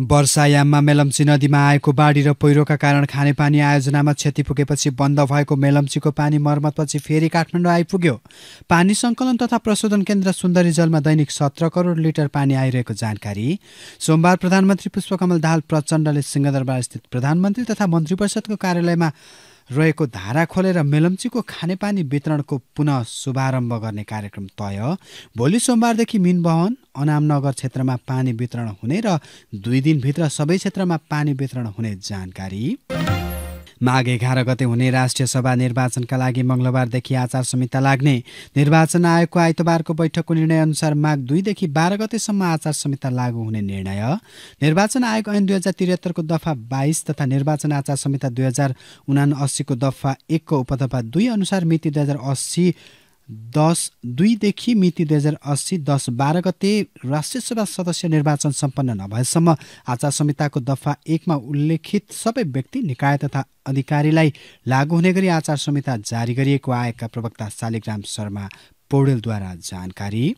वर्षायाममा मेलम्ची नदीमा आएको बाढी र पहिरोका कारण खानेपानी आयोजनामा क्षति पुगेपछि बन्द भएको मेलम्चीको पानी मर्मतपछि फेरि काठमाडौँ आइपुग्यो पानी सङ्कलन तथा प्रशोधन केन्द्र सुन्दरी जलमा दैनिक सत्र करोड लिटर पानी आइरहेको जानकारी सोमबार प्रधानमन्त्री पुष्पकमल दाहाल प्रचण्डले सिंहदरबारस्थित प्रधानमन्त्री तथा मन्त्री परिषदको कार्यालयमा रहेको धारा खोलेर मेलम्चीको खानेपानी वितरणको पुनः शुभारम्भ गर्ने कार्यक्रम तय भोलि सोमबारदेखि मिनभवन अनामनगर क्षेत्रमा पानी वितरण हुने र दुई दिनभित्र सबै क्षेत्रमा पानी वितरण हुने जानकारी माघ एघार गते हुने राष्ट्रिय सभा निर्वाचनका लागि मङ्गलबारदेखि आचार संहिता लाग्ने निर्वाचन आयोगको आइतबारको बैठकको निर्णय अनुसार माघ दुईदेखि बाह्र गतेसम्म आचार संहिता लागू हुने निर्णय निर्वाचन आयोग ऐन दुई हजार त्रिहत्तरको दफा बाइस तथा निर्वाचन आचार संहिता दुई हजार उना अस्सीको दफा एकको उपदफा दुई अनुसार मिति दुई हजार अस्सी दस दुईदेखि मिति दुई हजार अस्सी दस बाह्र गते राष्ट्रिय सभा सदस्य निर्वाचन सम्पन्न नभएसम्म आचार संहिताको दफा एकमा उल्लेखित सबै व्यक्ति निकाय तथा अधिकारीलाई लागू हुने गरी आचार संहिता जारी गरिएको आएका प्रवक्ता शालिग्राम शर्मा पौडेलद्वारा जानकारी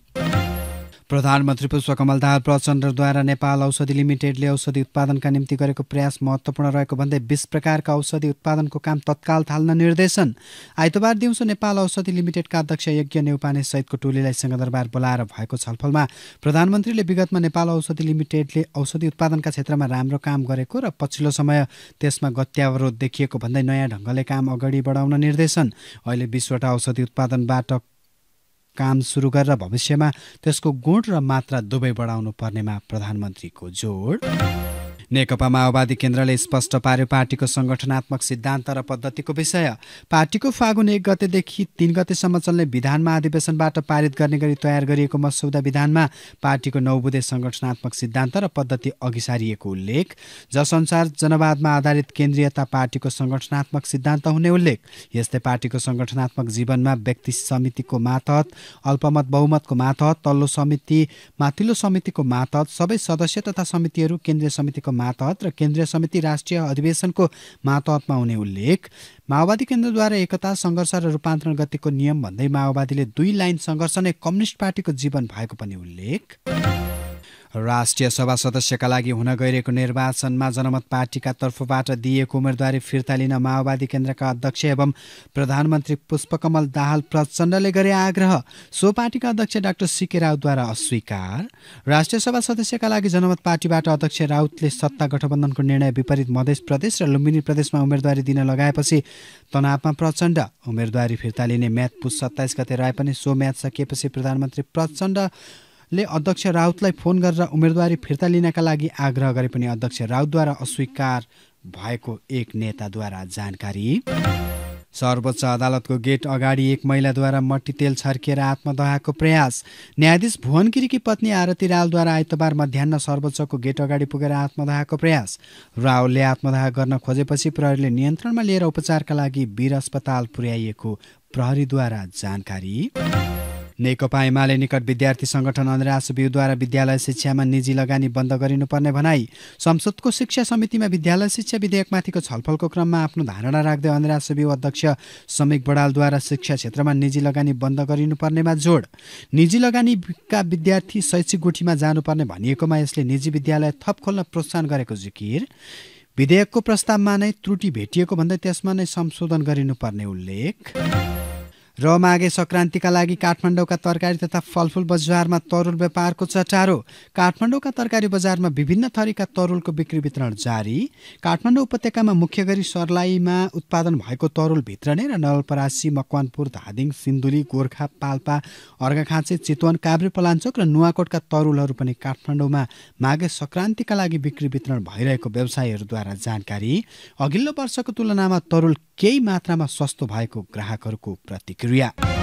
प्रधानमन्त्री पुष्पकमल दाहाल प्रचण्डद्वारा नेपाल औषधि लिमिटेडले औषधि उत्पादनका निम्ति गरेको प्रयास महत्त्वपूर्ण रहेको भन्दै बिस प्रकारका औषधि उत्पादनको काम तत्काल थाल्न निर्देशन आइतबार दिउँसो नेपाल औषधि लिमिटेडका अध्यक्ष यज्ञ नेउपाने सहितको टोलीलाई सिंहदरबार बोलाएर भएको छलफलमा प्रधानमन्त्रीले विगतमा नेपाल औषधि लिमिटेडले औषधि उत्पादनका क्षेत्रमा राम्रो काम गरेको र पछिल्लो समय त्यसमा गत्यावरोध देखिएको भन्दै नयाँ ढङ्गले काम अगाडि बढाउन निर्देशन अहिले बिसवटा औषधि उत्पादनबाट काम सुरु गरेर भविष्यमा त्यसको गुण र मात्रा दुवै बढाउनु पर्नेमा प्रधानमन्त्रीको जोड नेकपा माओवादी केन्द्रले स्पष्ट पार्यो पार्टीको सङ्गठनात्मक सिद्धान्त र पद्धतिको विषय पार्टीको फागुन एक गतेदेखि तीन गतेसम्म चल्ने विधान महाधिवेशनबाट पारित गर्ने गरी तयार गरिएको मसौदा विधानमा पार्टीको नौबुधे सङ्गठनात्मक सिद्धान्त र पद्धति अघि सारिएको उल्लेख जसअनुसार जनवादमा आधारित केन्द्रीयता पार्टीको सङ्गठनात्मक सिद्धान्त हुने उल्लेख यस्तै पार्टीको सङ्गठनात्मक जीवनमा व्यक्ति समितिको मातहत अल्पमत बहुमतको मातहत तल्लो समिति माथिल्लो समितिको मातहत सबै सदस्य तथा समितिहरू केन्द्रीय समितिको मातहत र केन्द्रीय समिति राष्ट्रिय अधिवेशनको मातहतमा हुने उल्लेख माओवादी केन्द्रद्वारा एकता सङ्घर्ष र रूपान्तरण गतिको नियम भन्दै माओवादीले दुई लाइन सङ्घर्ष नै कम्युनिस्ट पार्टीको जीवन भएको पनि उल्लेख राष्ट्रिय सभा सदस्यका लागि हुन गइरहेको निर्वाचनमा जनमत पार्टीका तर्फबाट दिएको उम्मेदवारी फिर्ता लिन माओवादी केन्द्रका अध्यक्ष एवं प्रधानमन्त्री पुष्पकमल दाहाल प्रचण्डले गरे आग्रह सो पार्टीका अध्यक्ष डाक्टर सिके राउतद्वारा अस्वीकार राष्ट्रिय सभा सदस्यका लागि जनमत पार्टीबाट अध्यक्ष राउतले सत्ता गठबन्धनको निर्णय विपरीत मध्य प्रदेश र लुम्बिनी प्रदेशमा उम्मेदवारी दिन लगाएपछि तनावमा प्रचण्ड उम्मेदवारी फिर्ता लिने म्याच पुस सत्ताइस गते रहे पनि सो म्याच सकिएपछि प्रधानमन्त्री प्रचण्ड ले अध्यक्ष राउतलाई फोन गरेर उम्मेदवारी फिर्ता लिनका लागि आग्रह गरे पनि अध्यक्ष राउतद्वारा अस्वीकार भएको एक नेताद्वारा जानकारी सर्वोच्च अदालतको गेट अगाडि एक महिलाद्वारा मट्टी तेल छर्किएर आत्मदहाको प्रयास न्यायाधीश भुवनगिरीकी पत्नी आरती रावलद्वारा आइतबार मध्याह सर्वोच्चको गेट अगाडि पुगेर आत्मदहाको प्रयास रावलले आत्मदाह गर्न खोजेपछि प्रहरीले नियन्त्रणमा लिएर उपचारका लागि वीर अस्पताल पुर्याइएको प्रहरीद्वारा जानकारी नेकपा एमाले निकट विद्यार्थी सङ्गठन अन्धरास बिउद्वारा विद्यालय शिक्षामा निजी लगानी बन्द गरिनुपर्ने भनाई संसदको शिक्षा समितिमा विद्यालय शिक्षा विधेयकमाथिको छलफलको क्रममा आफ्नो धारणा राख्दै अन्धरास बिउ अध्यक्ष समीक बडालद्वारा शिक्षा क्षेत्रमा निजी लगानी बन्द गरिनुपर्नेमा जोड निजी लगानीका विद्यार्थी शैक्षिक गुठीमा जानुपर्ने भनिएकोमा यसले निजी विद्यालय थप खोल्न प्रोत्साहन गरेको जिकिर विधेयकको प्रस्तावमा नै त्रुटि भेटिएको भन्दै त्यसमा नै संशोधन गरिनुपर्ने उल्लेख र माघे सङ्क्रान्तिका लागि काठमाडौँका तरकारी तथा फलफुल बजारमा तरुल व्यापारको चटारो काठमाडौँका तरकारी बजारमा विभिन्न थरीका तरुलको बिक्री वितरण जारी काठमाडौँ उपत्यकामा मुख्य गरी सर्लाहीमा उत्पादन भएको तरुल भित्र नै र नवलपरासी मकवानपुर धादिङ सिन्धुली गोर्खा पाल्पा अर्घाखाँचे चितवन काभ्रे पलाञ्चोक र नुवाकोटका तरुलहरू पनि काठमाडौँमा माघे सङ्क्रान्तिका लागि बिक्री वितरण भइरहेको व्यवसायीहरूद्वारा जानकारी अघिल्लो वर्षको तुलनामा तरुल केही मात्रामा सस्तो भएको ग्राहकहरूको प्रतिक्रिया react.